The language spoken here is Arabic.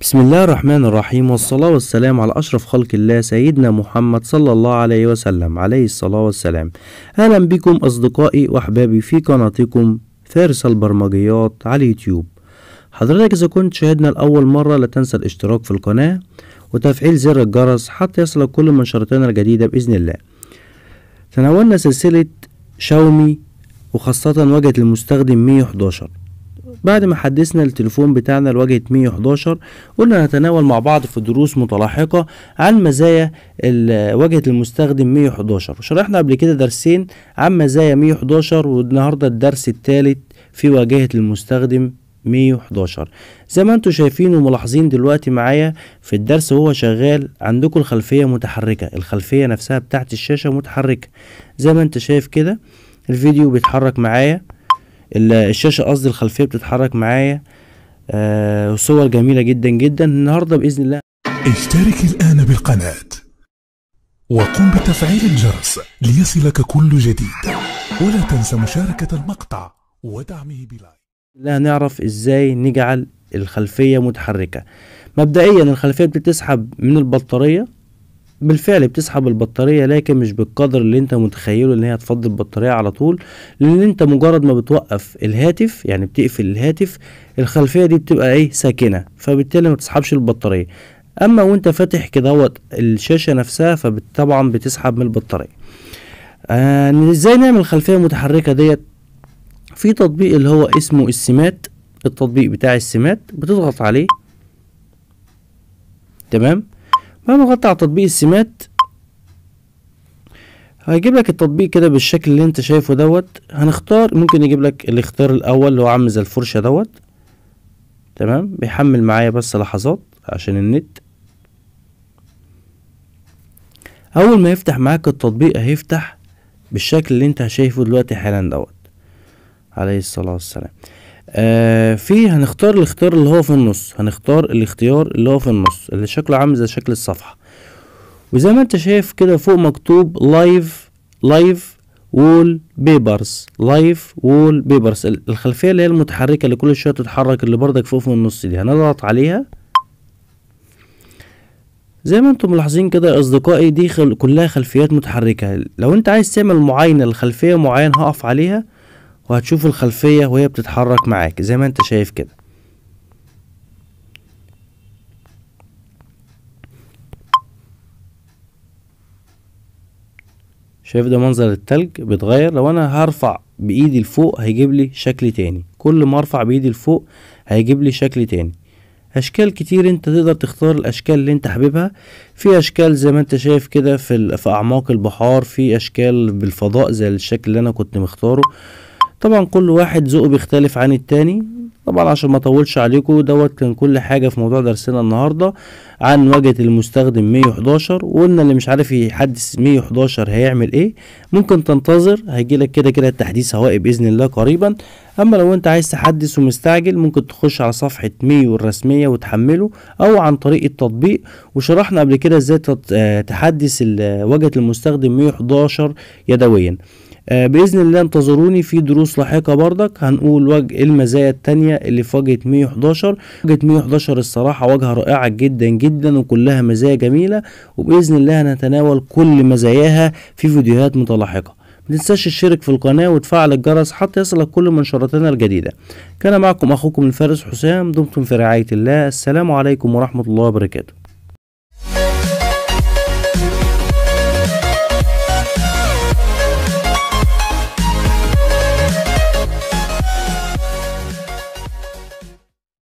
بسم الله الرحمن الرحيم والصلاة والسلام على أشرف خلق الله سيدنا محمد صلى الله عليه وسلم عليه الصلاة والسلام أهلا بكم أصدقائي وأحبابي في قناتكم فارس البرمجيات على اليوتيوب حضرتك إذا كنت شاهدنا لأول مرة لا تنسى الاشتراك في القناة وتفعيل زر الجرس حتى يصلك كل منشرتنا الجديدة بإذن الله تناولنا سلسلة شاومي وخاصة واجهة المستخدم 111 بعد ما حدثنا التليفون بتاعنا لواجهة 111 قلنا نتناول مع بعض في دروس متلاحقة عن مزايا واجهة المستخدم 111 وشرحنا قبل كده درسين عن مزايا 111 والنهاردة الدرس الثالث في واجهة المستخدم 111 زي ما انتم شايفين وملاحظين دلوقتي معايا في الدرس وهو شغال عندكم الخلفية متحركة الخلفية نفسها بتاعت الشاشة متحركة زي ما انت شايف كده الفيديو بيتحرك معايا الشاشة قصدي الخلفية بتتحرك معايا آه صور جميلة جدا جدا النهاردة بإذن الله اشترك الآن بالقناة وقم بتفعيل الجرس ليصلك كل جديد ولا تنسى مشاركة المقطع ودعمه بلايك لا نعرف ازاي نجعل الخلفية متحركة مبدئيا الخلفية بتسحب من البطارية بالفعل بتسحب البطارية لكن مش بالقدر اللي انت متخيله ان هي تفضي البطارية على طول لان انت مجرد ما بتوقف الهاتف يعني بتقفل الهاتف الخلفية دي بتبقى ايه ساكنة فبالتالي ما تسحبش البطارية اما وانت فاتح كدهوت الشاشة نفسها فطبعا بتسحب من البطارية آه ازاي نعمل خلفية متحركة ديت في تطبيق اللي هو اسمه السمات التطبيق بتاع السمات بتضغط عليه تمام بعد ما على تطبيق السمات هيجيب لك التطبيق كده بالشكل اللي انت شايفه دوت هنختار ممكن يجيب لك الاختيار الاول اللي هو عامل زي الفرشه دوت تمام بيحمل معايا بس لحظات عشان النت اول ما يفتح معاك التطبيق هيفتح بالشكل اللي انت شايفه دلوقتي حالا دوت عليه الصلاه والسلام آه في هنختار الاختيار اللي هو في النص هنختار الاختيار اللي هو في النص اللي شكله عامل زي شكل الصفحة وزي ما انت شايف كده فوق مكتوب لايف لايف وول بيبرز لايف وول بيبرز الخلفية اللي هي المتحركة اللي كل شوية تتحرك اللي بردك فوق في النص دي هنضغط عليها زي ما انتم ملاحظين كده يا اصدقائي دي خل... كلها خلفيات متحركة لو انت عايز تعمل معاينة لخلفية معينة هقف عليها وهتشوف الخلفية وهي بتتحرك معاك زي ما انت شايف كده شايف ده منظر التلج بيتغير لو انا هرفع بايدي لفوق هيجيب لي شكل تاني كل ما ارفع بايدي لفوق هيجيب لي شكل تاني اشكال كتير انت تقدر تختار الاشكال اللي انت حبيبها في اشكال زي ما انت شايف كده في, في اعماق البحار في اشكال بالفضاء زي الشكل اللي انا كنت مختاره طبعا كل واحد ذوقه بيختلف عن التاني طبعا عشان ما اطولش عليكم دوت كان كل حاجه في موضوع درسنا النهارده عن واجهه المستخدم 111 وقلنا اللي مش عارف يحدث 111 هيعمل ايه ممكن تنتظر هيجيلك كده كده التحديث هوائي باذن الله قريبا اما لو انت عايز تحدث ومستعجل ممكن تخش على صفحه ميو الرسميه وتحمله او عن طريق التطبيق وشرحنا قبل كده ازاي آه، تحدث واجهه المستخدم 111 يدويا آه، باذن الله انتظروني في دروس لاحقه بردك هنقول وجه المزايا التانية اللي في واجهه 111 واجهه 111 الصراحه واجهه رائعه جدا جدا وكلها مزايا جميله وباذن الله هنتناول كل مزاياها في فيديوهات متلاحقه متنساش تشترك في القناة وتفعل الجرس حتى يصلك كل منشوراتنا الجديدة كان معكم أخوكم الفارس حسام دمتم في رعاية الله السلام عليكم ورحمة الله وبركاته